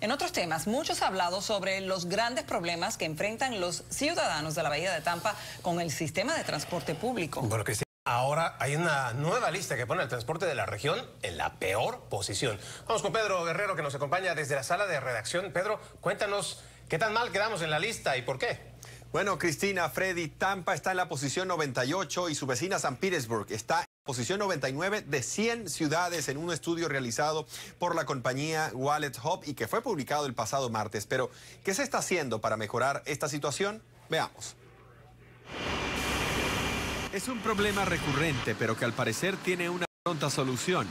En otros temas, muchos han hablado sobre los grandes problemas que enfrentan los ciudadanos de la Bahía de Tampa con el sistema de transporte público. Bueno, Cristina, ahora hay una nueva lista que pone el transporte de la región en la peor posición. Vamos con Pedro Guerrero, que nos acompaña desde la sala de redacción. Pedro, cuéntanos qué tan mal quedamos en la lista y por qué. Bueno, Cristina, Freddy, Tampa está en la posición 98 y su vecina San Petersburg está posición 99 de 100 ciudades en un estudio realizado por la compañía Wallet Hub y que fue publicado el pasado martes. Pero, ¿qué se está haciendo para mejorar esta situación? Veamos. Es un problema recurrente, pero que al parecer tiene una solución.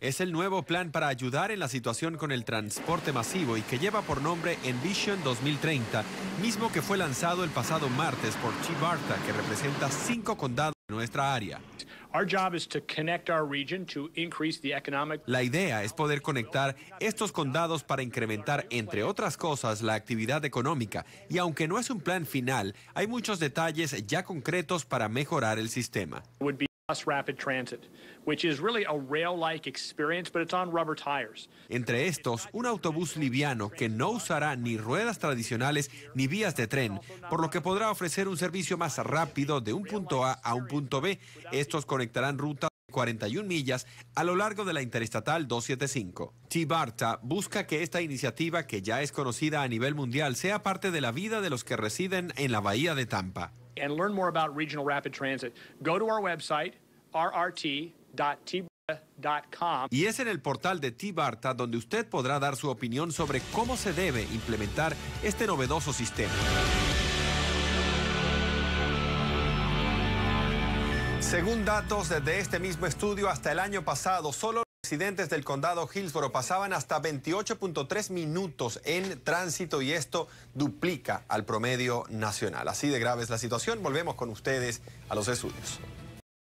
Es el nuevo plan para ayudar en la situación con el transporte masivo y que lleva por nombre Envision 2030, mismo que fue lanzado el pasado martes por Chi Barta, que representa cinco condados de nuestra área. La idea es poder conectar estos condados para incrementar, entre otras cosas, la actividad económica. Y aunque no es un plan final, hay muchos detalles ya concretos para mejorar el sistema. Entre estos, un autobús liviano que no usará ni ruedas tradicionales ni vías de tren, por lo que podrá ofrecer un servicio más rápido de un punto A a un punto B. Estos conectarán rutas de 41 millas a lo largo de la interestatal 275. T-Barta busca que esta iniciativa, que ya es conocida a nivel mundial, sea parte de la vida de los que residen en la bahía de Tampa and learn more about regional rapid transit, go to our website, rrt.tibarta.com. Y es en el portal de Tibarta donde usted podrá dar su opinión sobre cómo se debe implementar este novedoso sistema. Según datos desde este mismo estudio, hasta el año pasado, solo residentes del condado Hillsborough pasaban hasta 28.3 minutos en tránsito y esto duplica al promedio nacional. Así de grave es la situación. Volvemos con ustedes a los estudios.